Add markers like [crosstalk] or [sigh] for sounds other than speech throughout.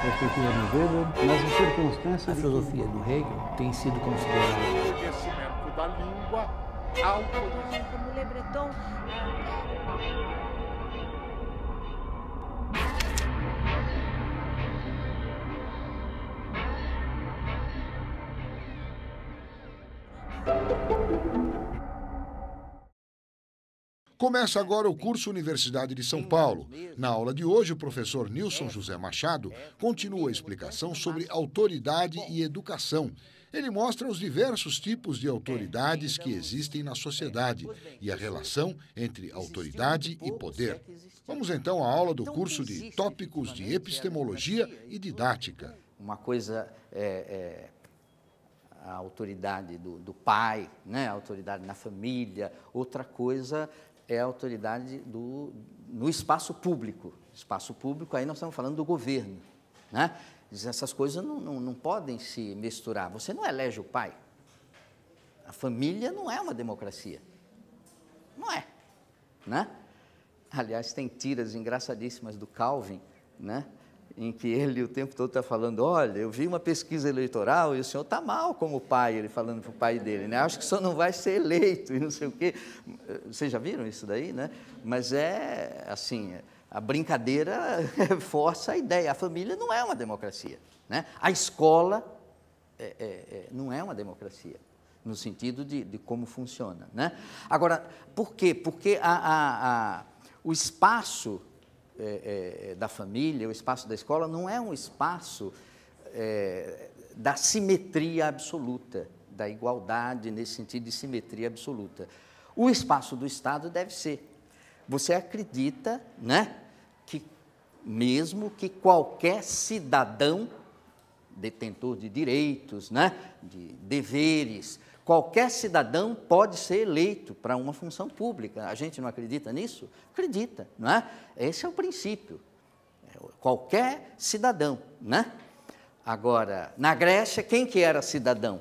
perspectiva do Weber, mas circunstâncias. A filosofia do Hegel tem sido considerada. O conhecimento da língua Como Le Breton é, Começa agora o curso Universidade de São Paulo. Na aula de hoje, o professor Nilson José Machado continua a explicação sobre autoridade e educação. Ele mostra os diversos tipos de autoridades que existem na sociedade e a relação entre autoridade e poder. Vamos então à aula do curso de Tópicos de Epistemologia e Didática. Uma coisa é, é a autoridade do, do, pai, né? a autoridade na família, outra coisa é a autoridade do, no espaço público. Espaço público, aí nós estamos falando do governo. Né? Essas coisas não, não, não podem se misturar. Você não elege o pai. A família não é uma democracia. Não é. Né? Aliás, tem tiras engraçadíssimas do Calvin, né? em que ele o tempo todo está falando: Olha, eu vi uma pesquisa eleitoral e o senhor está mal como pai, ele falando para o pai dele, né? Acho que o senhor não vai ser eleito [laughs] e não sei o quê. Vocês já viram isso daí, né? Mas é assim: a brincadeira [laughs] força a ideia. A família não é uma democracia, né? A escola é, é, é, não é uma democracia no sentido de, de, como funciona. Né? Agora, por quê? Porque a, a, a, o espaço é, é, é, da família, o espaço da escola, não é um espaço é, da simetria absoluta, da igualdade nesse sentido de simetria absoluta. O espaço do Estado deve ser. Você acredita, né, que mesmo que qualquer cidadão detentor de direitos, né, de deveres, Qualquer cidadão pode ser eleito para uma função pública. A gente não acredita nisso? Acredita, não é? Esse é o princípio. É, qualquer cidadão, né? Agora, na Grécia, quem que era cidadão?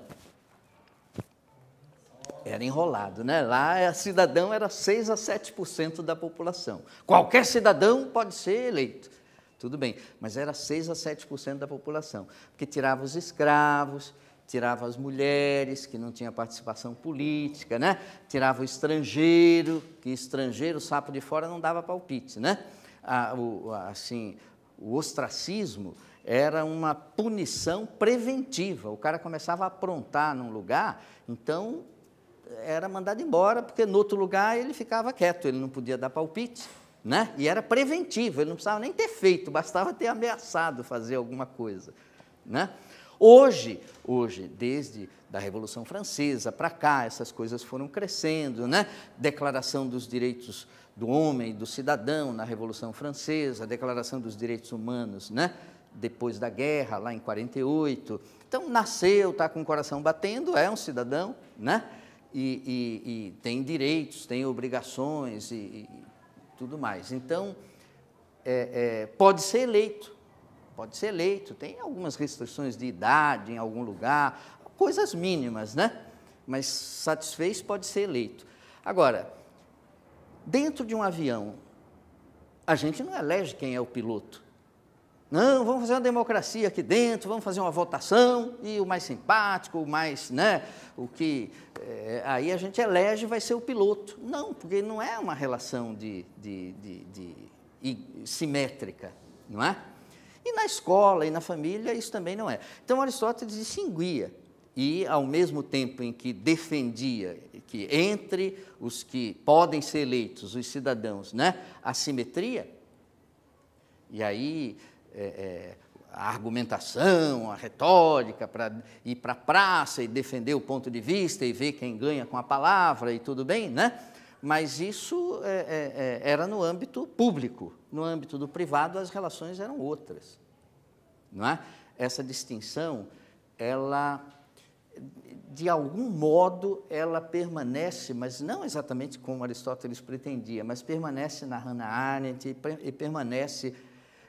Era enrolado, né? Lá, é, cidadão era 6 a 7% da população. Qualquer cidadão pode ser eleito. Tudo bem, mas era 6 a 7% da população, porque tirava os escravos, tirava as mulheres, que não tinha participação política, né? tirava o estrangeiro, que estrangeiro, sapo de fora, não dava palpite. Né? A, o, assim, o ostracismo era uma punição preventiva. O cara começava a aprontar num lugar, então era mandado embora, porque no outro lugar ele ficava quieto, ele não podia dar palpite. Né? E era preventivo, ele não precisava nem ter feito, bastava ter ameaçado fazer alguma coisa. Né? Hoje, hoje, desde da Revolução Francesa para cá, essas coisas foram crescendo, né? Declaração dos direitos do homem, do cidadão na Revolução Francesa, Declaração dos Direitos Humanos, né? Depois da guerra, lá em 48. Então, nasceu, está com o coração batendo, é um cidadão, né? E, e, e tem direitos, tem obrigações e, e tudo mais. Então, é, é, pode ser eleito, pode ser eleito, tem algumas restrições de idade em algum lugar, coisas mínimas, né? Mas satisfez, pode ser eleito. Agora, dentro de um avião, a gente não elege quem é o piloto. Não, vamos fazer uma democracia aqui dentro, vamos fazer uma votação e o mais simpático, o mais, né, o que é, aí a gente elege vai ser o piloto. Não, porque não é uma relação de, de, de, de simétrica, não é? E na escola e na família isso também não é. Então Aristóteles distinguia e, ao mesmo tempo em que defendia que entre os que podem ser eleitos, os cidadãos, né, a simetria, e aí é, é, a argumentação, a retórica, para ir para a praça e defender o ponto de vista e ver quem ganha com a palavra e tudo bem, né? mas isso é, é, é, era no âmbito público. No âmbito do privado, as relações eram outras. Não é? Essa distinção, ela, de algum modo, ela permanece, mas não exatamente como Aristóteles pretendia, mas permanece na Hannah Arendt e permanece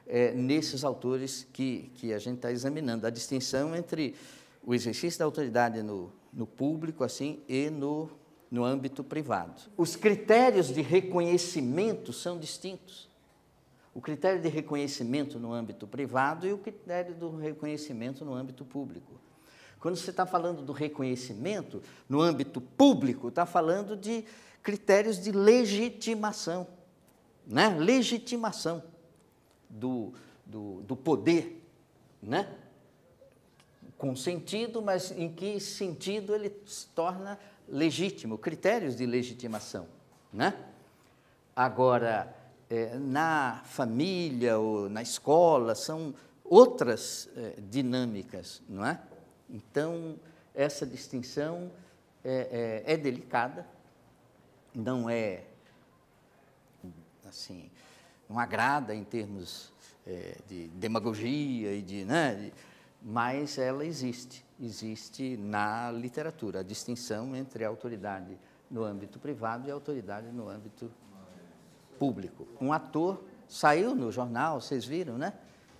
é, nesses autores que, que a gente está examinando. A distinção entre o exercício da autoridade no, no público assim e no no âmbito privado. Os critérios de reconhecimento são distintos. O critério de reconhecimento no âmbito privado e o critério do reconhecimento no âmbito público. Quando você está falando do reconhecimento no âmbito público, está falando de critérios de legitimação, né? legitimação do, do, do poder, né? com sentido, mas em que sentido ele se torna legítimo, critérios de legitimação. Né? Agora, é, na família ou na escola, são outras é, dinâmicas, não é? Então, essa distinção é, é delicada, não é, assim, não agrada em termos de demagogia e de, né, de mas ela existe, existe na literatura, a distinção entre a autoridade no âmbito privado e a autoridade no âmbito público. Um ator saiu no jornal, vocês viram, né?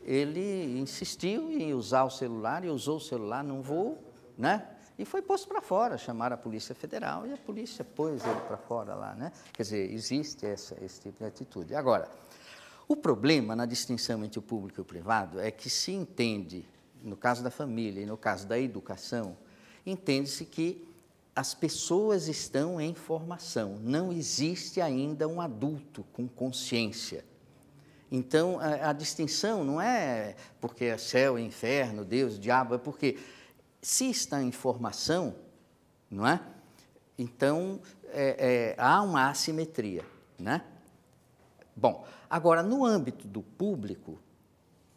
Ele insistiu em usar o celular e usou o celular num voo, né? E foi posto para fora, chamaram a Polícia Federal e a polícia pôs ele para fora lá, né? Quer dizer, existe essa, esse tipo de atitude. Agora, o problema na distinção entre o público e o privado é que se entende no caso da família e no caso da educação, entende-se que as pessoas estão em formação, não existe ainda um adulto com consciência. Então, a, a distinção não é porque é céu, é inferno, Deus, diabo, é porque se está em formação, não é? Então, é, é, há uma assimetria, né? Bom, agora, no âmbito do público,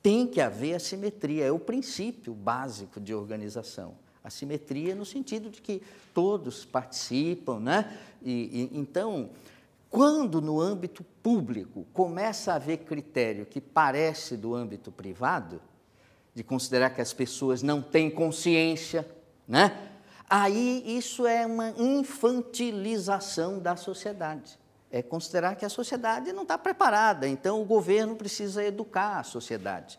tem que haver assimetria, é o princípio básico de organização. Assimetria no sentido de que todos participam, né? E, e, então, quando no âmbito público começa a haver critério que parece do âmbito privado, de considerar que as pessoas não têm consciência, né? Aí isso é uma infantilização da sociedade é considerar que a sociedade não está preparada, então o governo precisa educar a sociedade.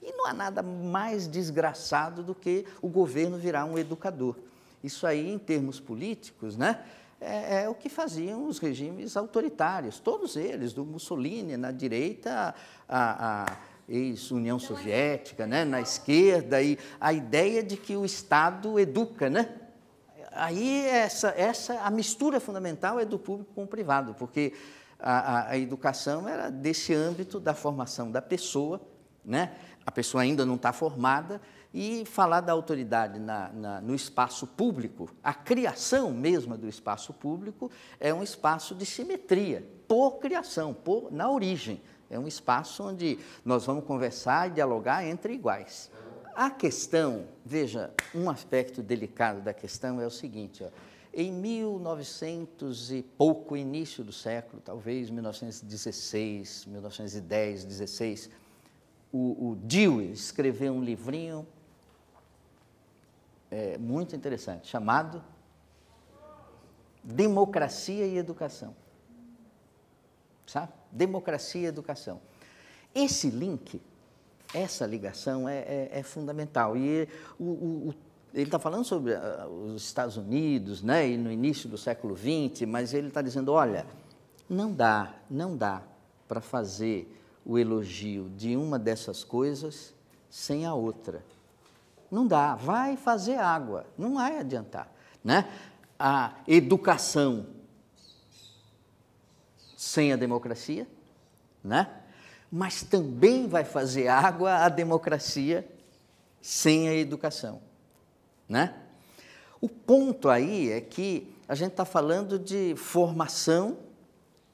E não há nada mais desgraçado do que o governo virar um educador. Isso aí, em termos políticos, né, é, é o que faziam os regimes autoritários, todos eles, do Mussolini na direita, a, a ex-União Soviética, né, na esquerda, e a ideia de que o Estado educa, né? Aí essa, essa, a mistura fundamental é do público com o privado, porque a, a, a educação era desse âmbito da formação da pessoa, né? a pessoa ainda não está formada, e falar da autoridade na, na, no espaço público, a criação mesma do espaço público é um espaço de simetria, por criação, por, na origem. É um espaço onde nós vamos conversar e dialogar entre iguais. A questão, veja, um aspecto delicado da questão é o seguinte, ó, em 1900 e pouco, início do século, talvez 1916, 1910, 16, o, o Dewey escreveu um livrinho é, muito interessante, chamado Democracia e Educação. Sabe? Democracia e Educação. Esse link essa ligação é, é, é fundamental. E o, o, ele está falando sobre ah, os Estados Unidos, né, e no início do século XX, mas ele está dizendo, olha, não dá, não dá para fazer o elogio de uma dessas coisas sem a outra. Não dá, vai fazer água, não vai adiantar, né? A educação sem a democracia, né? mas também vai fazer água a democracia sem a educação, né? O ponto aí é que a gente está falando de formação,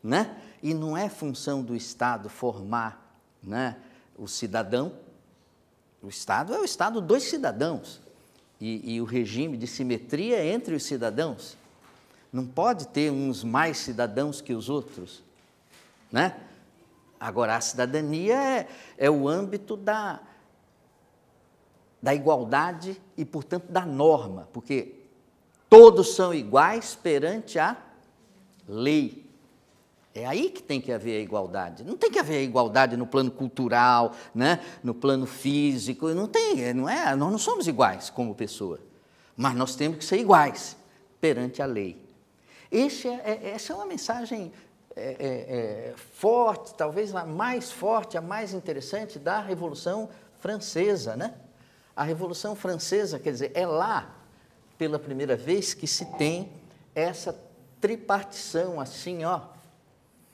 né? E não é função do Estado formar, né? O cidadão. O Estado é o Estado dos cidadãos e, e o regime de simetria entre os cidadãos. Não pode ter uns mais cidadãos que os outros, né? Agora, a cidadania é, é o âmbito da, da igualdade e, portanto, da norma, porque todos são iguais perante a lei. É aí que tem que haver a igualdade. Não tem que haver a igualdade no plano cultural, né? no plano físico. Não tem, não é. Nós não somos iguais como pessoa, mas nós temos que ser iguais perante a lei. Esse é, é, essa é uma mensagem é, é, é, forte, talvez a mais forte, a mais interessante da Revolução Francesa, né? A Revolução Francesa, quer dizer, é lá, pela primeira vez, que se tem essa tripartição, assim, ó,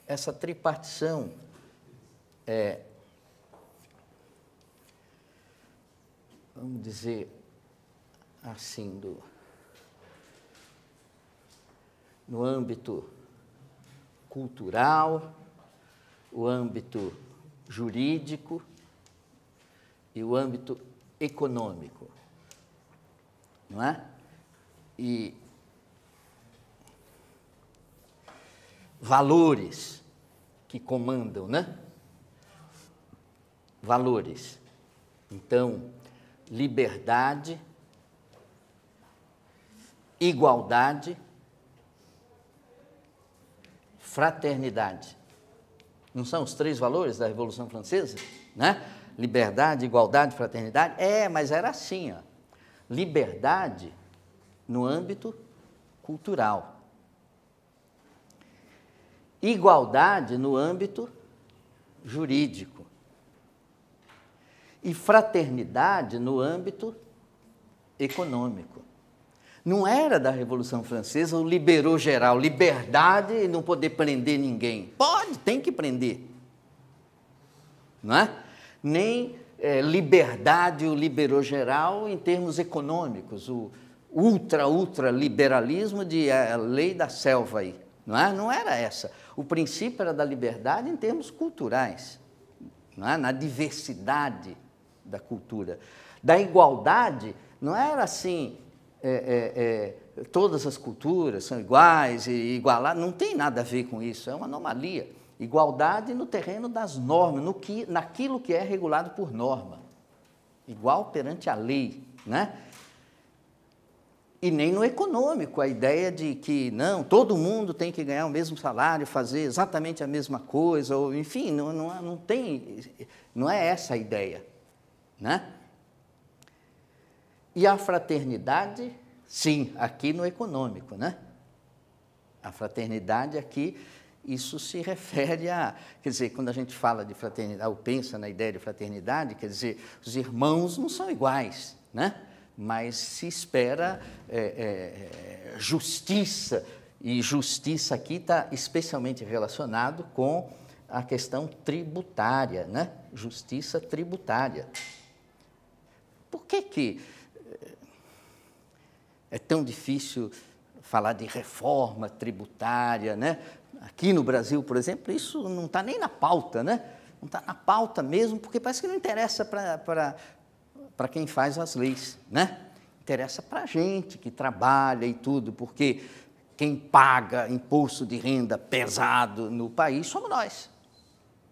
essa tripartição é, vamos dizer assim, do, no âmbito cultural, o âmbito jurídico e o âmbito econômico, não é? E valores que comandam, né? Valores. Então, liberdade, igualdade, fraternidade. Não são os três valores da Revolução Francesa? Né? Liberdade, igualdade, fraternidade? É, mas era assim: ó. liberdade no âmbito cultural, igualdade no âmbito jurídico e fraternidade no âmbito econômico. Não era da Revolução Francesa o liberou geral, liberdade e não poder prender ninguém. Pode, tem que prender. Não é? Nem é, liberdade o liberou geral em termos econômicos, o ultra, ultra liberalismo de eh, a lei da selva aí. Não, é? não era essa. O princípio era da liberdade em termos culturais, não é? na diversidade da cultura. Da igualdade, não era assim, é, é, é, todas as culturas são iguais e igualar, não tem nada a ver com isso, é uma anomalia. Igualdade no terreno das normas, no que, naquilo que é regulado por norma. Igual perante a lei, né? E nem no econômico, a ideia de que não, todo mundo tem que ganhar o mesmo salário, fazer exatamente a mesma coisa, ou enfim, não, não, não tem, não é essa a ideia, né? E a fraternidade, sim, aqui no econômico, né? A fraternidade aqui, isso se refere a, quer dizer, quando a gente fala de fraternidade, ou pensa na ideia de fraternidade, quer dizer, os irmãos não são iguais, né? Mas se espera é, é, é justiça, e justiça aqui está especialmente relacionado com a questão tributária, né? Justiça tributária. Por que que é tão difícil falar de reforma tributária, né? Aqui no Brasil, por exemplo, isso não está nem na pauta, né? Não está na pauta mesmo, porque parece que não interessa para quem faz as leis, né? Interessa para a gente que trabalha e tudo, porque quem paga imposto de renda pesado no país somos nós,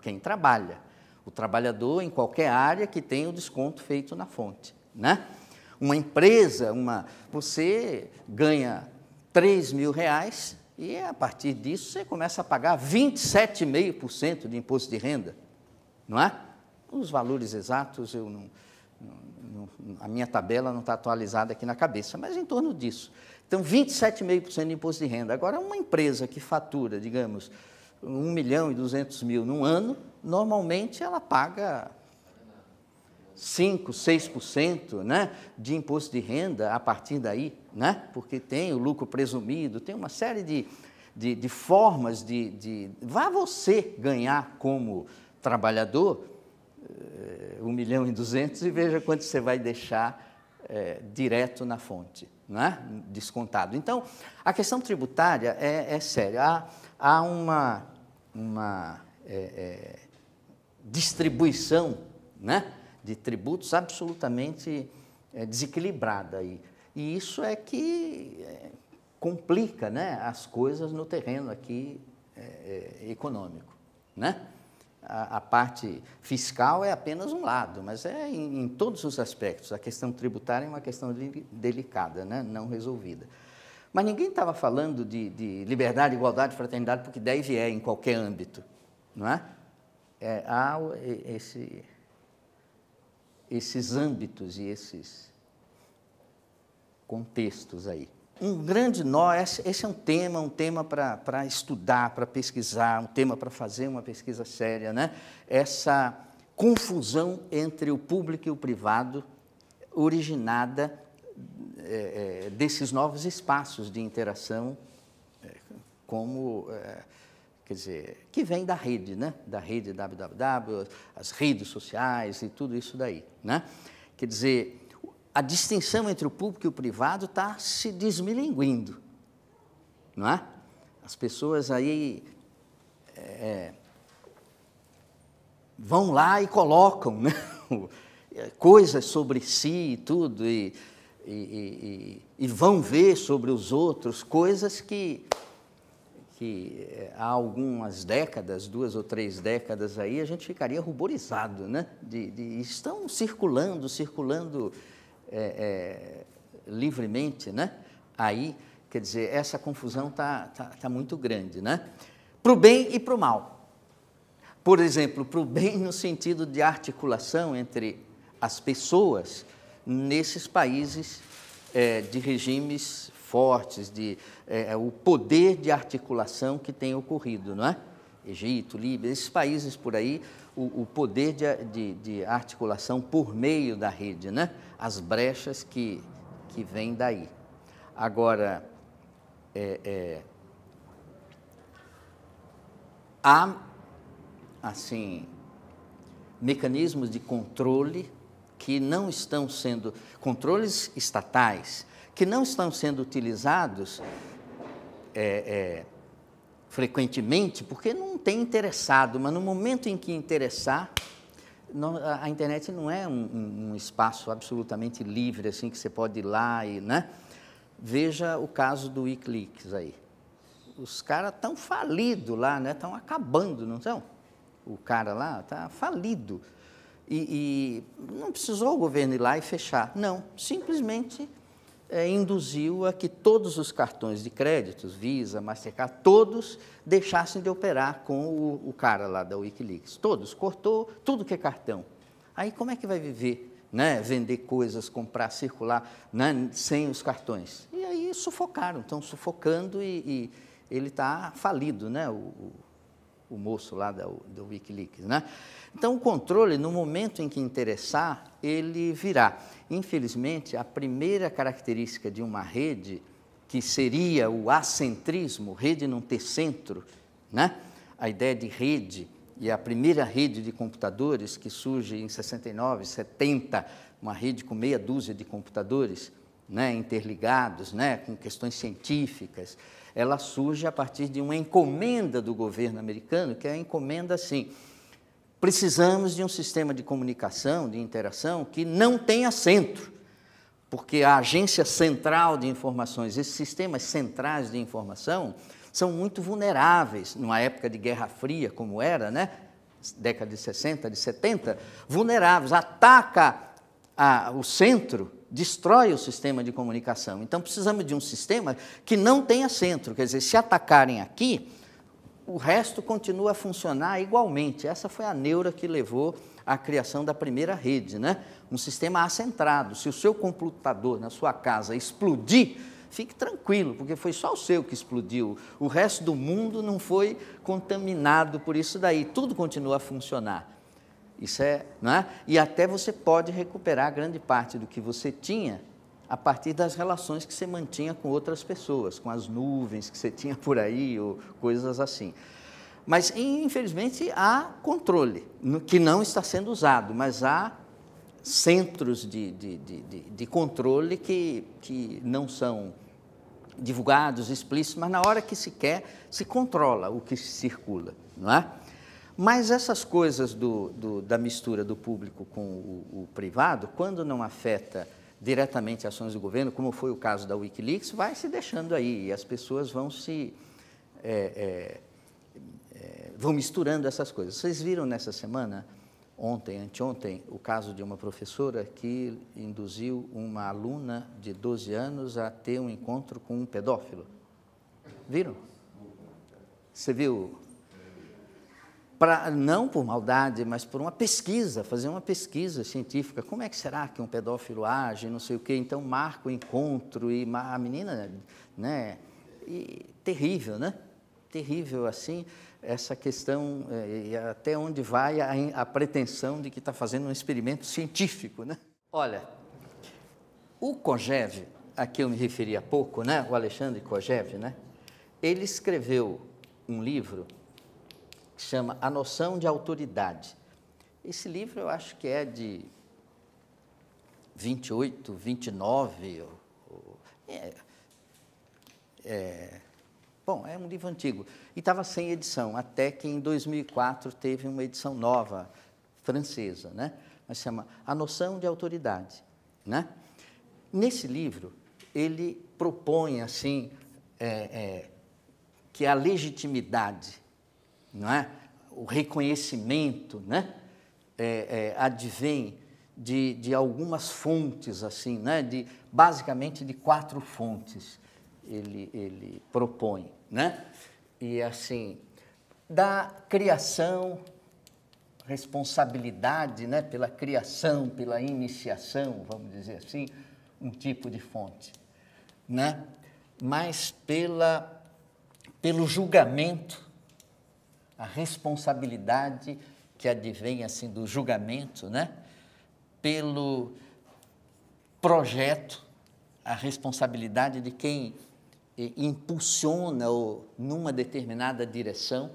quem trabalha. O trabalhador em qualquer área que tem o desconto feito na fonte, né? uma empresa, uma, você ganha 3 mil reais e a partir disso você começa a pagar 27,5% de imposto de renda, não é? Os valores exatos eu não, não, a minha tabela não está atualizada aqui na cabeça, mas em torno disso. Então, 27,5% de imposto de renda. Agora, uma empresa que fatura, digamos, 1 milhão e 200 mil num ano, normalmente ela paga 5%, 6% né, de imposto de renda a partir daí, né, porque tem o lucro presumido, tem uma série de, de, de formas de, de. Vá você ganhar como trabalhador 1 eh, um milhão e 200 e veja quanto você vai deixar é, direto na fonte, né? descontado. Então, a questão tributária é, é séria. Há, há uma, uma é, distribuição né? de tributos absolutamente é, desequilibrada. E, e isso é que é, complica né, as coisas no terreno aqui é, econômico. Né? A, a, parte fiscal é apenas um lado, mas é em, em, todos os aspectos. A questão tributária é uma questão de, delicada, né, não resolvida. Mas ninguém estava falando de, de, liberdade, igualdade, fraternidade, porque deve é em qualquer âmbito, não é? é há esse, esses âmbitos e esses contextos aí. Um grande nó, esse é um tema, um tema para estudar, para pesquisar, um tema para fazer uma pesquisa séria, né? Essa confusão entre o público e o privado originada é, é desses novos espaços de interação, é, como é, quer dizer, que vem da rede, né? Da rede www, as redes sociais e tudo isso daí, né? Quer dizer, a distinção entre o público e o privado está se desmilinguindo, não é? As pessoas aí é, vão lá e colocam né? [laughs] coisas sobre si e tudo, e, e, e, e vão ver sobre os outros coisas que que eh, há algumas décadas, duas ou três décadas aí, a gente ficaria ruborizado, né? De, de estão circulando, circulando é, é, livremente, né? Aí, quer dizer, essa confusão está tá, tá, muito grande, né? Para o bem e para o mal. Por exemplo, para o bem no sentido de articulação entre as pessoas nesses países é, de regimes fortes, de é, é, o poder de articulação que tem ocorrido, não é? Egito, Líbia, esses países por aí, o, o poder de, de, de, articulação por meio da rede, né? as brechas que, que vêm daí. Agora, é, é, há, assim, mecanismos de controle que não estão sendo, controles estatais que não estão sendo utilizados é, é, frequentemente, porque não tem interessado, mas no momento em que interessar, não, a internet não é um, um, espaço absolutamente livre, assim, que você pode ir lá e, né? Veja o caso do Wikileaks aí. Os caras estão falidos lá, né? Estão acabando, não estão? O cara lá está falido. E, e, não precisou o governo ir lá e fechar. Não, simplesmente é, induziu a que todos os cartões de créditos, Visa, Mastercard, todos deixassem de operar com o, o cara lá da Wikileaks. Todos, cortou tudo que é cartão. Aí como é que vai viver? Né, vender coisas, comprar, circular, né, sem os cartões. E aí sufocaram, estão sufocando e, e ele está falido, né, o, o moço lá do, do Wikileaks. Né? Então, o controle, no momento em que interessar, ele virá. Infelizmente, a primeira característica de uma rede, que seria o acentrismo, rede não ter centro, né? a ideia de rede, e a primeira rede de computadores que surge em 69, 70, uma rede com meia dúzia de computadores, né, interligados né, com questões científicas, ela surge a partir de uma encomenda do governo americano, que é a encomenda assim: precisamos de um sistema de comunicação, de interação, que não tenha centro, porque a agência central de informações, esses sistemas centrais de informação, são muito vulneráveis, numa época de Guerra Fria, como era, né? década de 60, de 70, vulneráveis, ataca a, o centro destrói o sistema de comunicação. Então precisamos de um sistema que não tenha centro, quer dizer, se atacarem aqui, o resto continua a funcionar igualmente. Essa foi a neura que levou à criação da primeira rede, né? Um sistema acentrado. Se o seu computador na sua casa explodir, fique tranquilo, porque foi só o seu que explodiu. O resto do mundo não foi contaminado por isso daí. Tudo continua a funcionar. Isso é, não é? E até você pode recuperar grande parte do que você tinha a partir das relações que você mantinha com outras pessoas, com as nuvens que você tinha [laughs] por aí ou coisas assim. Mas, infelizmente, há controle, que não está sendo usado, mas há centros de, de, de, de controle que, que não são divulgados, explícitos, mas na hora que se quer, se controla o que circula, não é? Mas essas coisas do, do, da mistura do público com o, o, privado, quando não afeta diretamente ações do governo, como foi o caso da Wikileaks, vai se deixando aí e as pessoas vão se é, é, é, vão misturando essas coisas. Vocês viram nessa semana, ontem, anteontem, o caso de uma professora que induziu uma aluna de 12 anos a ter um encontro com um pedófilo? Viram? Você viu para não por maldade, mas por uma pesquisa, fazer uma pesquisa científica. Como é que será que um pedófilo age, não sei o quê? Então marca o encontro e a menina, né? E, terrível, né? Terrível assim essa questão é, e até onde vai a, a pretensão de que está fazendo um experimento científico, né? Olha, o Kojev, a que eu me referi há pouco, né? O Alexandre Kojev, né? Ele escreveu um livro que chama A Noção de Autoridade. Esse livro eu acho que é de 28, 29. É, é, bom, é um livro antigo. E estava sem edição, até que em 2004 teve uma edição nova, francesa, né? mas chama A Noção de Autoridade. Né? Nesse livro, ele propõe assim é, é, que a legitimidade não é? O reconhecimento, né? É, é, advém de, de algumas fontes, assim, né? De basicamente de quatro fontes ele ele propõe, né? E assim da criação, responsabilidade, né? Pela criação, pela iniciação, vamos dizer assim, um tipo de fonte, né? Mas pela pelo julgamento a responsabilidade que advém assim do julgamento, né? Pelo projeto, a responsabilidade de quem eh, impulsiona ou numa determinada direção,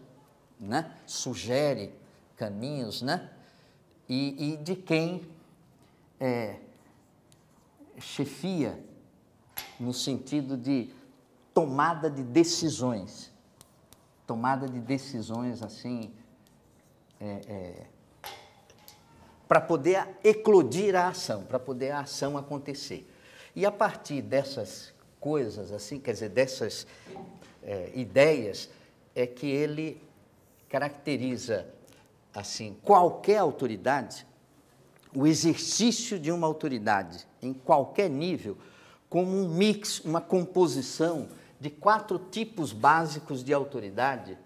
né? Sugere caminhos, né? E, e de quem é, chefia no sentido de tomada de decisões tomada de decisões assim é, é, para poder eclodir a ação, para poder a ação acontecer. E a partir dessas coisas, assim, quer dizer, dessas é, ideias, é que ele caracteriza assim qualquer autoridade, o exercício de uma autoridade em qualquer nível, como um mix, uma composição de quatro tipos básicos de autoridade.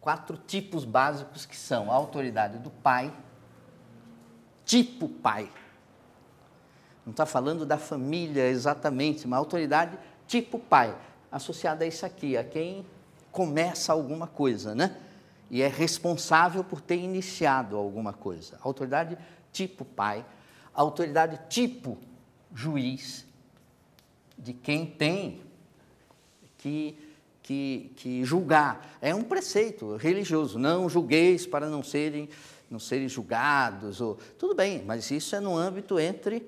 Quatro tipos básicos que são a autoridade do pai, tipo pai. Não está falando da família exatamente, mas autoridade tipo pai, associada a isso aqui, a quem começa alguma coisa, né? E é responsável por ter iniciado alguma coisa. Autoridade tipo pai, autoridade tipo juiz, de quem tem que, que, que julgar. É um preceito religioso. Não julgueis para não serem, não serem julgados. Ou, tudo bem, mas isso é no âmbito entre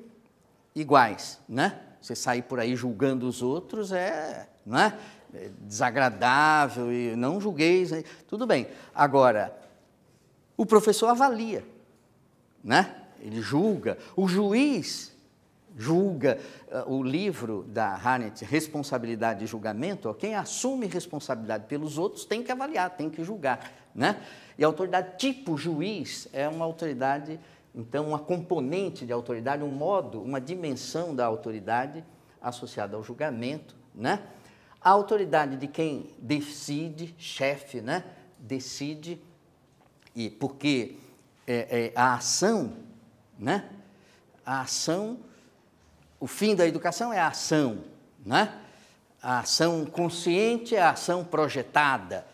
iguais, né? Você sair por aí julgando os outros é, não é? é desagradável e não julgueis, né? tudo bem. Agora, o professor avalia, né? Ele julga. O juiz julga uh, o livro da Harnett, Responsabilidade e Julgamento, ó, quem assume responsabilidade pelos outros tem que avaliar, tem que julgar. Né? E a autoridade tipo juiz é uma autoridade, então, uma componente de autoridade, um modo, uma dimensão da autoridade associada ao julgamento. Né? A autoridade de quem decide, chefe, né? decide, e porque é, é, a ação, né? a ação o fim da educação é a ação, né? A ação consciente é a ação projetada.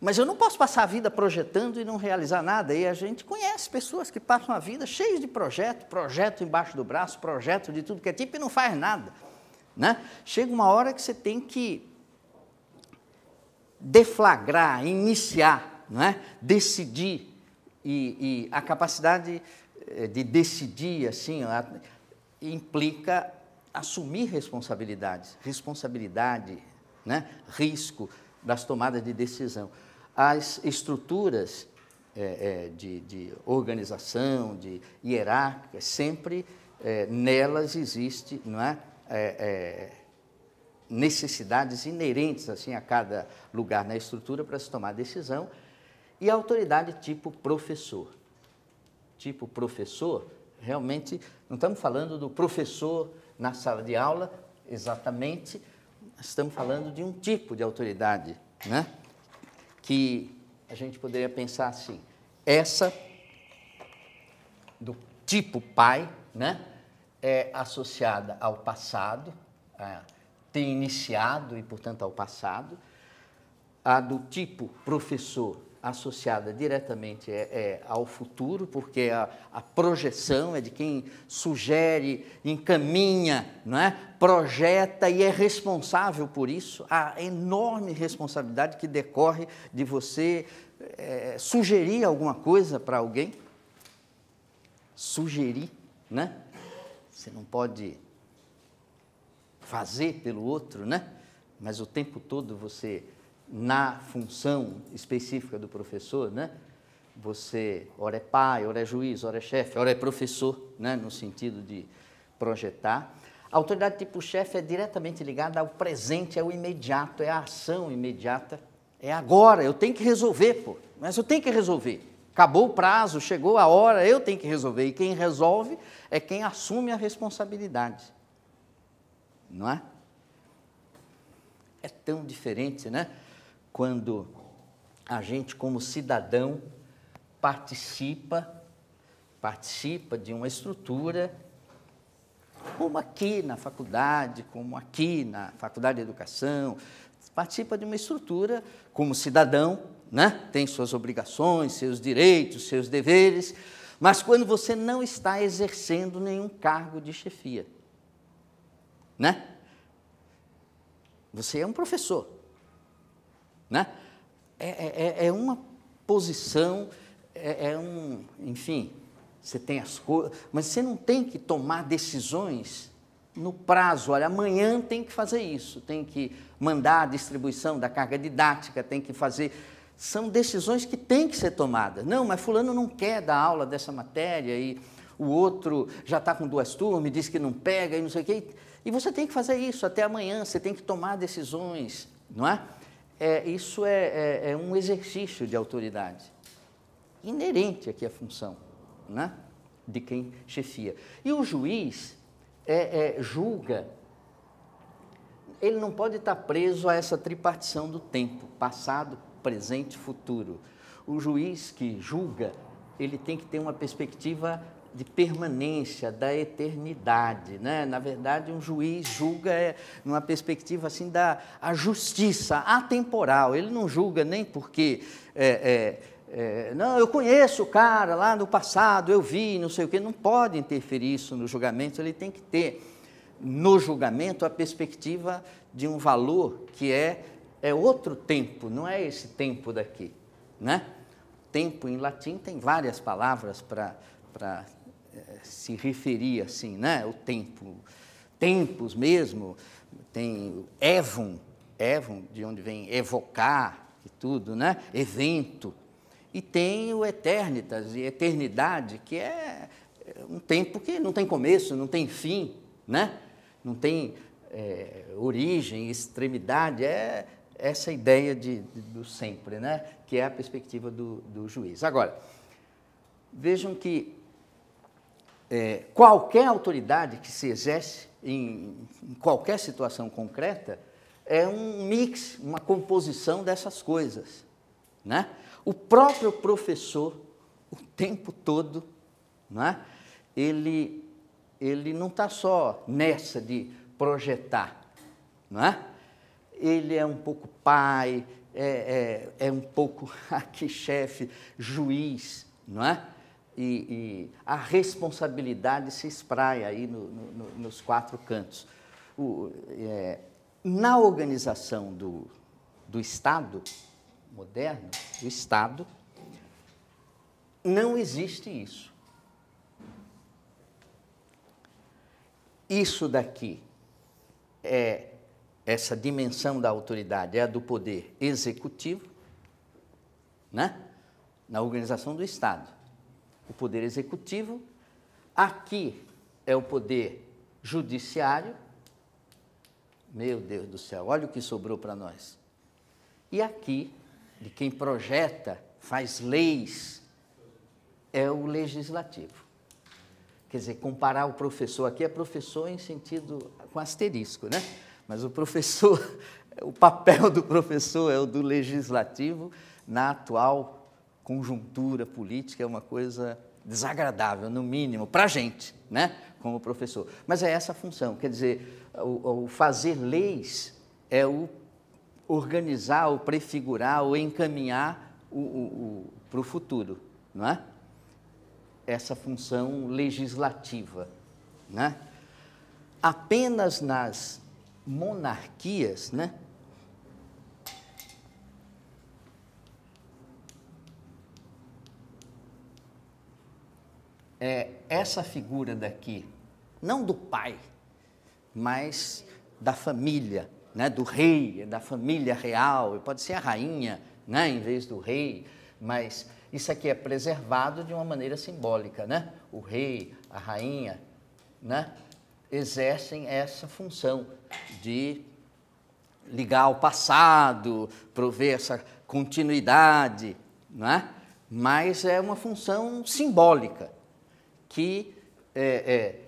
Mas eu não posso passar a vida projetando e não realizar nada. E a gente conhece pessoas que passam a vida cheias de projeto, projeto embaixo do braço, projeto de tudo que é tipo e não faz nada. Né? Chega uma hora que você tem que deflagrar, iniciar, né? decidir. E, e a capacidade eh, de decidir, assim, implica assumir responsabilidades, responsabilidade, né? risco das tomadas de decisão. As estruturas é, é, de, de, organização, de hierárquica, sempre é, nelas existe não é, é, é necessidades inerentes assim a cada lugar na estrutura para se tomar decisão e a autoridade tipo professor. Tipo professor realmente não estamos falando do professor na sala de aula, exatamente, estamos falando de um tipo de autoridade, né? Que a gente poderia pensar assim, essa do tipo pai, né? É associada ao passado, a é, ter iniciado e, portanto, ao passado. A do tipo professor associada diretamente é, é, ao futuro, porque a, a, projeção é de quem sugere, encaminha, não é? projeta e é responsável por isso, a enorme responsabilidade que decorre de você é, sugerir alguma coisa para alguém. Sugerir, né? Você não pode fazer pelo outro, né? Mas o tempo todo você na função específica do professor, né? Você, ora é pai, ora é juiz, ora é chefe, ora é professor, né? No sentido de projetar. A autoridade tipo chefe é diretamente ligada ao presente, é o imediato, é a ação imediata, é agora, eu tenho que resolver, pô. Mas eu tenho que resolver. Acabou o prazo, chegou a hora, eu tenho que resolver. E quem resolve é quem assume a responsabilidade. Não é? É tão diferente, né? quando a gente, como cidadão, participa, participa de uma estrutura, como aqui na faculdade, como aqui na Faculdade de Educação, participa de uma estrutura como cidadão, né? tem suas obrigações, seus direitos, seus deveres, mas quando você não está exercendo nenhum cargo de chefia, né? Você é um professor, né? É, é, é, é uma posição, é, é, um. Enfim, você tem as coisas, mas você não tem que tomar decisões no prazo. Olha, amanhã tem que fazer isso, tem que mandar a distribuição da carga didática, tem que fazer. São decisões que têm que ser tomadas. Não, mas Fulano não quer dar aula dessa matéria e o outro já está com duas turmas, diz que não pega e não sei o quê. E você tem que fazer isso até amanhã, você tem que tomar decisões, não é? é, isso é, é, é, um exercício de autoridade inerente aqui à função né? de quem chefia. E o juiz é, é, julga, ele não pode estar preso a essa tripartição do tempo, passado, presente, futuro. O juiz que julga, ele tem que ter uma perspectiva de permanência, da eternidade. Né? Na verdade, um juiz julga é, numa perspectiva assim da a justiça atemporal. Ele não julga nem porque. É, é, é, não, eu conheço o cara lá no passado, eu vi, não sei o quê. Não pode interferir isso no julgamento, ele tem que ter no julgamento a perspectiva de um valor que é, é outro tempo, não é esse tempo daqui. Né? Tempo em latim tem várias palavras para se referia assim, né? O tempo, tempos mesmo, tem evon, evon de onde vem evocar e tudo, né? Evento. E tem o eternitas e eternidade, que é, é um tempo que não tem começo, não tem fim, né? Não tem é, origem, extremidade, é essa ideia de, de, do sempre, né? que é a perspectiva do, do juiz. Agora, vejam que é, qualquer autoridade que se exerce em, em qualquer situação concreta é um mix, uma composição dessas coisas. Né? O próprio professor, o tempo todo, né? ele, ele não está só nessa de projetar. Né? Ele é um pouco pai, é, é, é um pouco [laughs] aqui chefe, juiz, não é? e, e a responsabilidade se espraia aí no, no, nos quatro cantos. O, é, na organização do, do Estado moderno, do Estado, não existe isso. Isso daqui é essa dimensão da autoridade, é a do poder executivo, né? na organização do Estado o poder executivo, aqui é o poder judiciário. Meu Deus do céu, olha o que sobrou para nós. E aqui, de quem projeta, faz leis, é o legislativo. Quer dizer, comparar o professor aqui é professor em sentido com asterisco, né? Mas o professor, [laughs] o papel do professor é o do legislativo na atual conjuntura política é uma coisa desagradável, no mínimo, para a gente, né? como professor. Mas é essa a função, quer dizer, o, o fazer leis é o organizar, o prefigurar, o encaminhar o, o, para o futuro, não é? Essa função legislativa, né? Apenas nas monarquias, né? é, essa figura daqui, não do pai, mas da família, né, do rei, da família real, pode ser a rainha, né, em vez do rei, mas isso aqui é preservado de uma maneira simbólica, né? O rei, a rainha, né, exercem essa função de ligar ao passado, prover essa continuidade, né? Mas é uma função simbólica que é, é,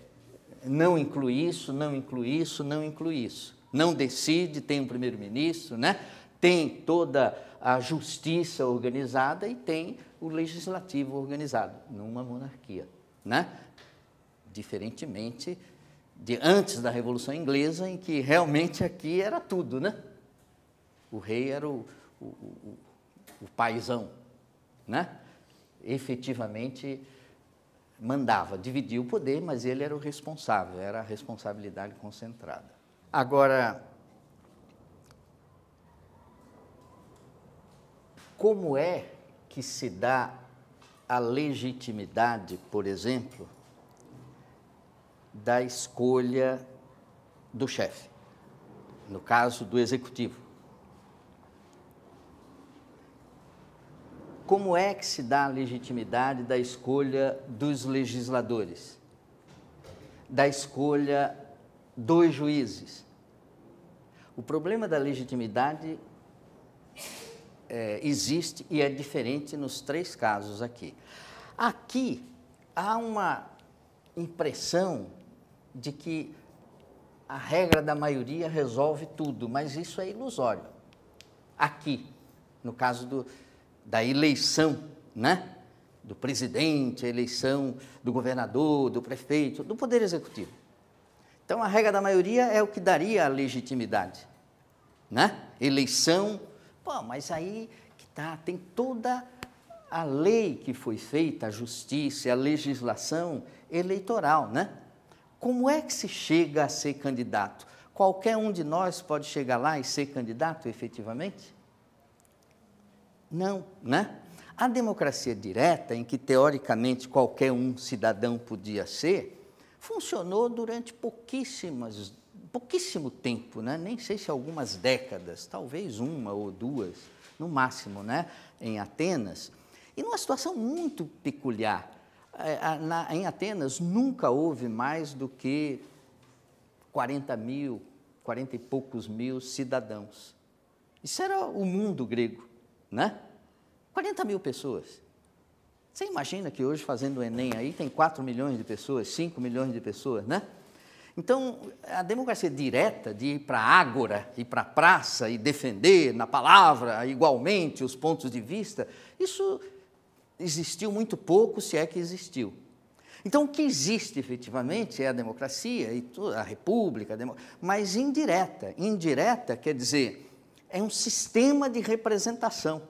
não inclui isso, não inclui isso, não inclui isso. Não decide, tem um primeiro-ministro, né? tem toda a justiça organizada e tem o legislativo organizado, numa monarquia. Né? Diferentemente de antes da Revolução Inglesa, em que realmente aqui era tudo, né? O rei era o, o, o, o paizão, né? Efetivamente, mandava, dividia o poder, mas ele era o responsável, era a responsabilidade concentrada. Agora, como é que se dá a legitimidade, por exemplo, da escolha do chefe, no caso do executivo? como é que se dá a legitimidade da escolha dos legisladores, da escolha dos juízes. O problema da legitimidade é, existe e é diferente nos três casos aqui. Aqui há uma impressão de que a regra da maioria resolve tudo, mas isso é ilusório. Aqui, no caso do, da eleição, né? Do presidente, a eleição do governador, do prefeito, do poder executivo. Então a regra da maioria é o que daria a legitimidade, né? Eleição, pô, mas aí que tá, tem toda a lei que foi feita, a justiça, a legislação eleitoral, né? Como é que se chega a ser candidato? Qualquer um de nós pode chegar lá e ser candidato efetivamente? Não, né? A democracia direta, em que teoricamente qualquer um cidadão podia ser, funcionou durante pouquíssimas, pouquíssimo tempo, né? nem sei se algumas décadas, talvez uma ou duas, no máximo, né? em Atenas. E numa situação muito peculiar. É, em Atenas nunca houve mais do que 40 mil, 40 e poucos mil cidadãos. Isso era o mundo grego né? 40 mil pessoas. Você imagina que hoje fazendo o Enem aí tem 4 milhões de pessoas, 5 milhões de pessoas, né? Então, a democracia direta de ir para a ágora, ir para a praça e defender na palavra igualmente os pontos de vista, isso existiu muito pouco, se é que existiu. Então, o que existe efetivamente é a democracia e a república, mas indireta. Indireta quer dizer é um sistema de representação,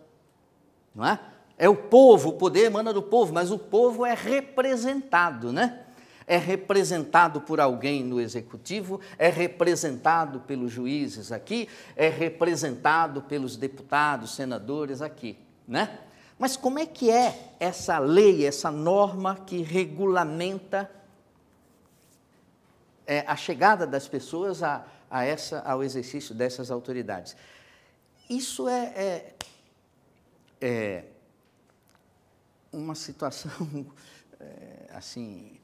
não é? É o povo, o poder emana do povo, mas o povo é representado, né? É representado por alguém no executivo, é representado pelos juízes aqui, é representado pelos deputados, senadores aqui, né? Mas como é que é essa lei, essa norma que regulamenta é, a chegada das pessoas a, a essa, ao exercício dessas autoridades? Isso é, é, é uma situação [laughs] é, assim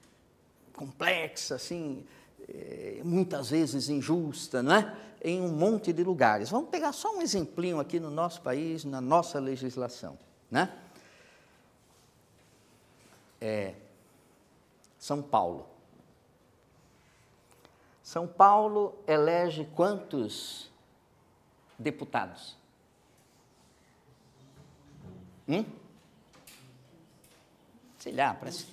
complexa, assim é, muitas vezes injusta, não é? Em um monte de lugares. Vamos pegar só um exemplinho aqui no nosso país, na nossa legislação, né? É, São Paulo. São Paulo elege quantos deputados? Hum? Sei lá, parece.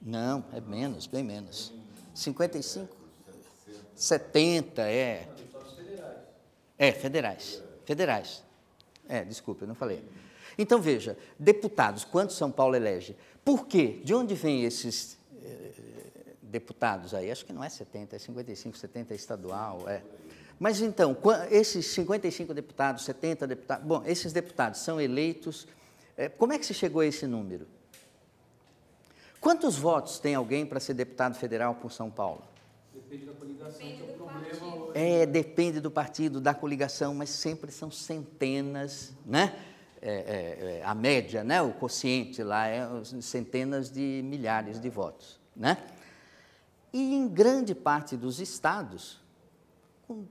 Não, é menos, bem menos. 55? 70, é. É, federais. Federais. É, desculpa, eu não falei. Então veja, deputados, quantos São Paulo elege? Por quê? De onde vêm esses eh, eh deputados aí? Acho que não é 70, é 55, 70 é estadual, é. Mas então, esses 55 deputados, 70 deputados, bom, esses deputados são eleitos. Eh, como é que se chegou a esse número? Quantos votos tem alguém para ser deputado federal por São Paulo? Depende da coligação, depende que é problema. É, depende do partido, da coligação, mas sempre são centenas, né? É, é, é a média, né? O quociente lá é centenas de milhares de votos, né? E em grande parte dos estados, com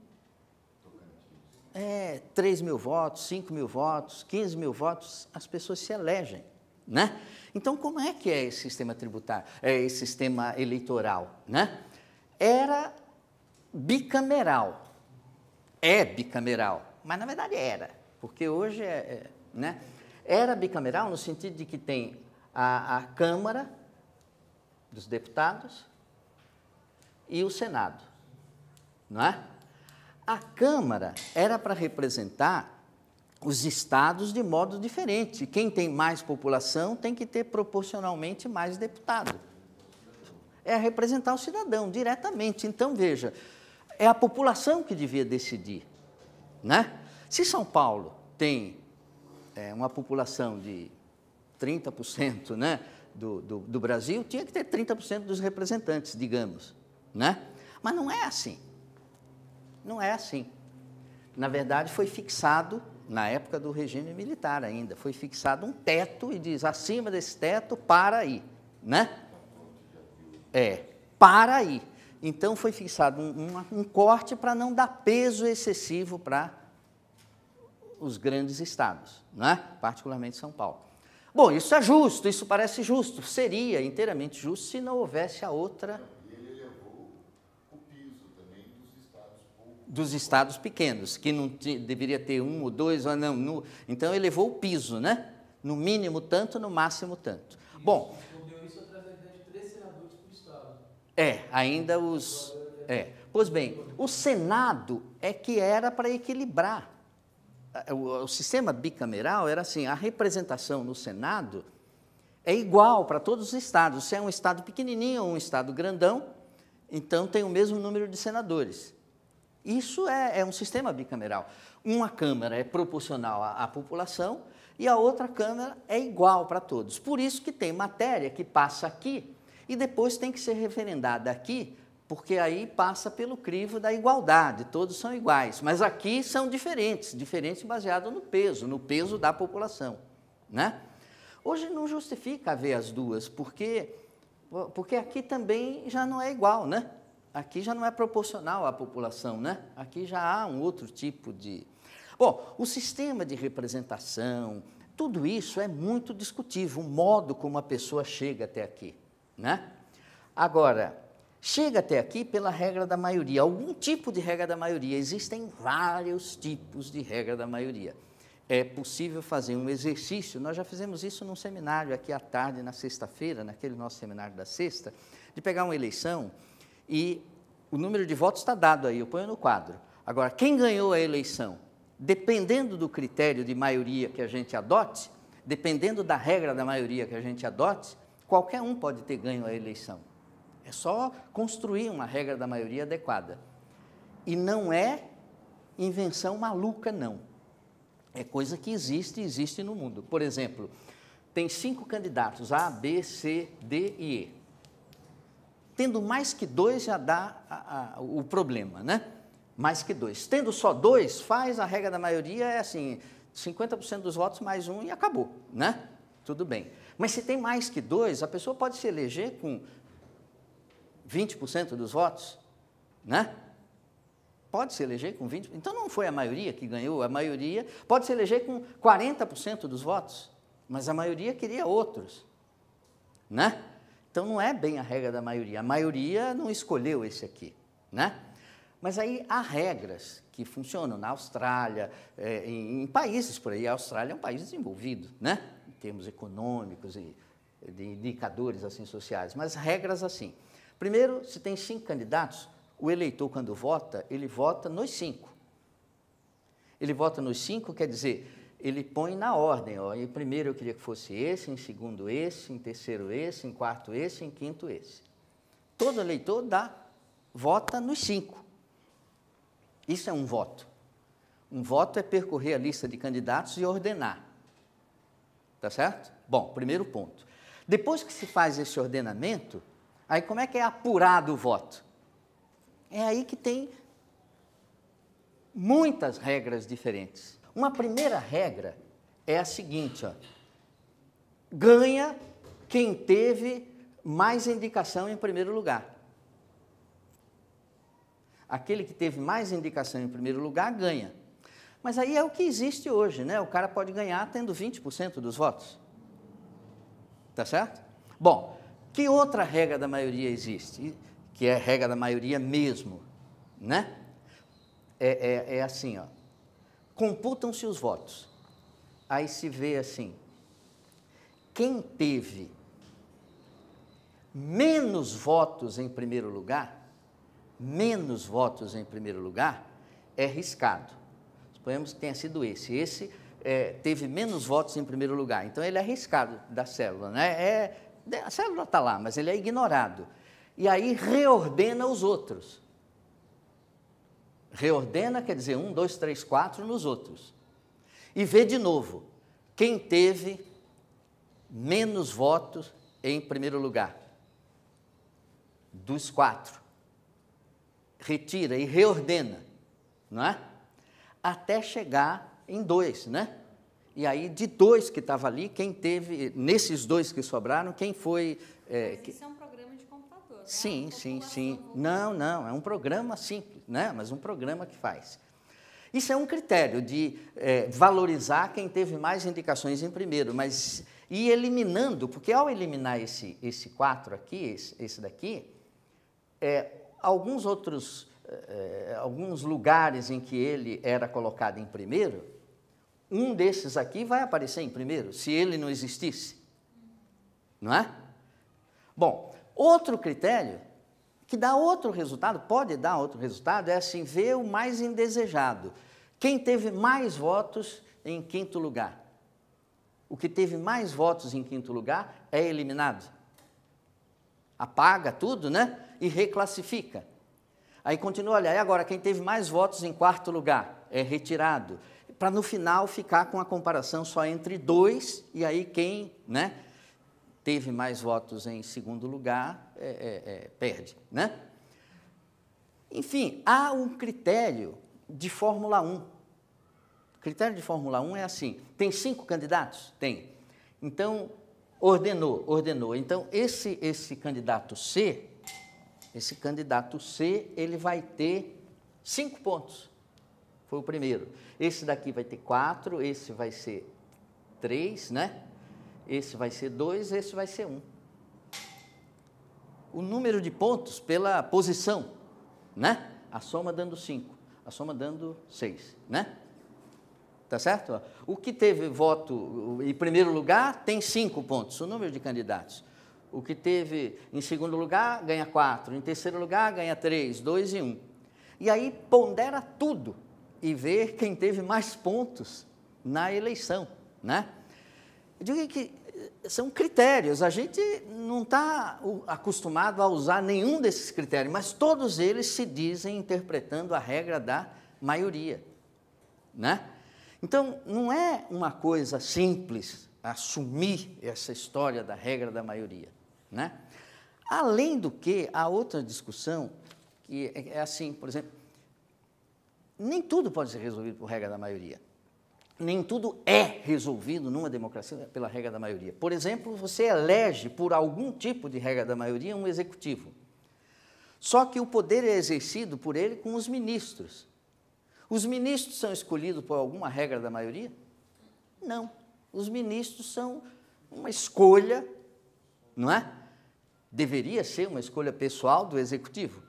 é, 3 mil votos, 5 mil votos, 15 mil votos, as pessoas se elegem. Né? Então, como é que é esse sistema tributário, é esse sistema eleitoral? Né? Era bicameral, é bicameral, mas na verdade era, porque hoje é, é né? Era bicameral no sentido de que tem a, a Câmara dos Deputados e o Senado, não é? A Câmara era para representar os estados de modo diferente. Quem tem mais população tem que ter proporcionalmente mais deputado. É representar o cidadão diretamente. Então, veja, é a população que devia decidir. Né? Se São Paulo tem é, uma população de 30% né, do, do, do Brasil, tinha que ter 30% dos representantes, digamos. Né? Mas não é assim. Não é assim. Na verdade, foi fixado, na época do regime militar ainda, foi fixado um teto e diz acima desse teto, para aí. Né? É, para aí. Então, foi fixado um, um, um corte para não dar peso excessivo para os grandes estados, né? particularmente São Paulo. Bom, isso é justo, isso parece justo, seria inteiramente justo se não houvesse a outra dos estados pequenos, que não deveria ter um ou dois, ou não, no, então elevou o piso, né? No mínimo tanto, no máximo tanto. Isso, Bom. Isso de três senadores estado. É, ainda os. É. Pois bem, o Senado é que era para equilibrar. O, o sistema bicameral era assim: a representação no Senado é igual para todos os estados. Se é um estado pequenininho ou um estado grandão, então tem o mesmo número de senadores. Isso é, é um sistema bicameral. Uma Câmara é proporcional à, à população e a outra Câmara é igual para todos. Por isso que tem matéria que passa aqui e depois tem que ser referendada aqui porque aí passa pelo crivo da igualdade, todos são iguais, mas aqui são diferentes, diferentes baseado no peso, no peso da população, né? Hoje não justifica haver as duas, porque porque aqui também já não é igual, né? aqui já não é proporcional à população, né? Aqui já há um outro tipo de. Bom, o sistema de representação, tudo isso é muito discutível, o modo como a pessoa chega até aqui, né? Agora, chega até aqui pela regra da maioria, algum tipo de regra da maioria, existem vários tipos de regra da maioria. É possível fazer um exercício, nós já fizemos isso num seminário aqui à tarde, na sexta-feira, naquele nosso seminário da sexta, de pegar uma eleição e o número de votos está dado aí, eu ponho no quadro. Agora, quem ganhou a eleição? Dependendo do critério de maioria que a gente adote, dependendo da regra da maioria que a gente adote, qualquer um pode ter ganho a eleição. É só construir uma regra da maioria adequada. E não é invenção maluca, não. É coisa que existe e existe no mundo. Por exemplo, tem cinco candidatos A, B, C, D e E. Tendo mais que dois já dá a, a, o problema, né? Mais que dois. Tendo só dois, faz a regra da maioria é assim, 50% dos votos mais um e acabou, né? Tudo bem. Mas se tem mais que dois, a pessoa pode se eleger com 20% dos votos, né? Pode se eleger com 20%. Então não foi a maioria que ganhou, a maioria pode se eleger com 40% dos votos, mas a maioria queria outros, né? Então não é bem a regra da maioria. A maioria não escolheu esse aqui, né? Mas aí há regras que funcionam na Austrália, é, em, em, países por aí. A Austrália é um país desenvolvido, né? Em termos econômicos e de indicadores assim sociais, mas regras assim. Primeiro, se tem cinco candidatos, o eleitor quando vota, ele vota nos cinco. Ele vota nos cinco, quer dizer, ele põe na ordem. Ó, em primeiro eu queria que fosse esse, em segundo esse, em terceiro esse, em quarto esse, em quinto esse. Todo eleitor dá, vota nos cinco. Isso é um voto. Um voto é percorrer a lista de candidatos e ordenar. Tá certo? Bom, primeiro ponto. Depois que se faz esse ordenamento, aí como é que é apurado o voto? É aí que tem muitas regras diferentes. Uma primeira regra é a seguinte: ó. ganha quem teve mais indicação em primeiro lugar. Aquele que teve mais indicação em primeiro lugar ganha. Mas aí é o que existe hoje, né? O cara pode ganhar tendo 20% dos votos. Tá certo? Bom, que outra regra da maioria existe? Que é regra da maioria mesmo, né? É, é, é assim, ó computam-se os votos. Aí se vê assim: quem teve menos votos em primeiro lugar, menos votos em primeiro lugar, é riscado. Suponhamos que tenha sido esse. Esse é, teve menos votos em primeiro lugar, então ele é riscado da célula, né? É, a célula está lá, mas ele é ignorado. E aí reordena os outros. Reordena quer dizer um, dois, três, quatro nos outros. E vê de novo quem teve menos votos em primeiro lugar. Dos quatro. Retira e reordena, não é? Até chegar em dois, né? E aí, de dois que estava ali, quem teve, nesses dois que sobraram, quem foi. É, Mas isso que... é um programa de computador, né? Sim, sim, sim. Não, não, é um programa, simples né? mas um programa que faz. Isso é um critério de é, valorizar quem teve mais indicações em primeiro, mas e eliminando, porque ao eliminar esse, esse 4 aqui, esse, esse daqui, é, alguns outros, é, alguns lugares em que ele era colocado em primeiro, um desses aqui vai aparecer em primeiro, se ele não existisse. Não é? Bom, outro critério que dá outro resultado, pode dar outro resultado, é assim, ver o mais indesejado. Quem teve mais votos em quinto lugar? O que teve mais votos em quinto lugar é eliminado. Apaga tudo, né? E reclassifica. Aí continua, olha, e agora quem teve mais votos em quarto lugar é retirado. Para no final ficar com a comparação só entre dois, e aí quem, né? Teve mais votos em segundo lugar é, é, é, perde. Né? Enfim, há um critério de Fórmula 1. O critério de Fórmula 1 é assim: tem cinco candidatos? Tem. Então, ordenou, ordenou. Então, esse, esse candidato C, esse candidato C, ele vai ter cinco pontos. Foi o primeiro. Esse daqui vai ter quatro, esse vai ser três, né? Esse vai ser dois, esse vai ser um o número de pontos pela posição, né? A soma dando 5, a soma dando 6, né? Tá certo? O que teve voto em primeiro lugar tem 5 pontos, o número de candidatos. O que teve em segundo lugar ganha 4, em terceiro lugar ganha 3, 2 e 1. Um. E aí pondera tudo e vê quem teve mais pontos na eleição, né? Eu digo que são critérios. A gente não está acostumado a usar nenhum desses critérios, mas todos eles se dizem interpretando a regra da maioria. Né? Então, não é uma coisa simples assumir essa história da regra da maioria. Né? Além do que, há outra discussão que é, é assim, por exemplo, nem tudo pode ser resolvido por regra da maioria nem tudo é resolvido numa democracia pela regra da maioria. Por exemplo, você elege por algum tipo de regra da maioria um executivo. Só que o poder é exercido por ele com os ministros. Os ministros são escolhidos por alguma regra da maioria? Não. Os ministros são uma escolha, não é? Deveria ser uma escolha pessoal do executivo,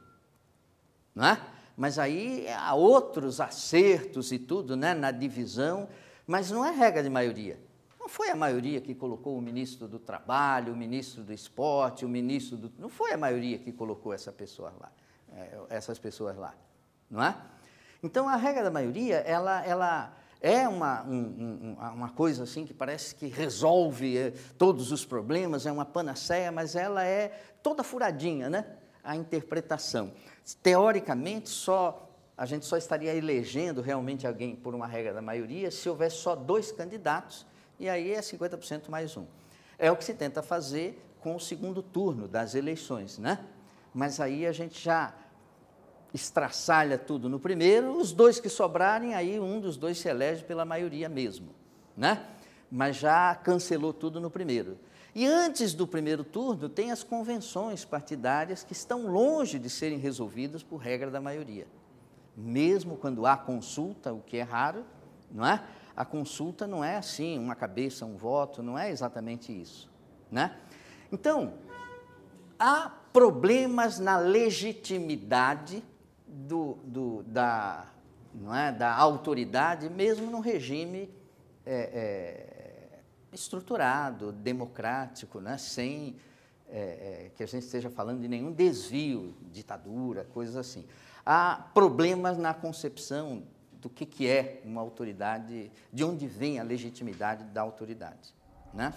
não é? mas aí há outros acertos e tudo né, na divisão, mas não é regra de maioria. Não foi a maioria que colocou o ministro do Trabalho, o ministro do Esporte, o ministro do. Não foi a maioria que colocou essa pessoa lá, é, essas pessoas lá, não é? Então a regra da maioria, ela, ela é uma, um, um, uma coisa assim que parece que resolve eh, todos os problemas, é uma panaceia, mas ela é toda furadinha, né? a interpretação. Teoricamente, só a gente só estaria elegendo realmente alguém por uma regra da maioria se houvesse só dois candidatos, e aí é 50% mais um. É o que se tenta fazer com o segundo turno das eleições, né? Mas aí a gente já estraçalha tudo no primeiro, os dois que sobrarem, aí um dos dois se elege pela maioria mesmo, né? Mas já cancelou tudo no primeiro. E antes do primeiro turno, tem as convenções partidárias que estão longe de serem resolvidas por regra da maioria. Mesmo quando há consulta, o que é raro, não é? A consulta não é assim, uma cabeça, um voto, não é exatamente isso, né? Então, há problemas na legitimidade do, do, da, não é, da autoridade, mesmo no regime é, é, estruturado, democrático, né? sem é, é, que a gente esteja falando de nenhum desvio, ditadura, coisas assim. Há problemas na concepção do que, que é uma autoridade, de onde vem a legitimidade da autoridade. Né?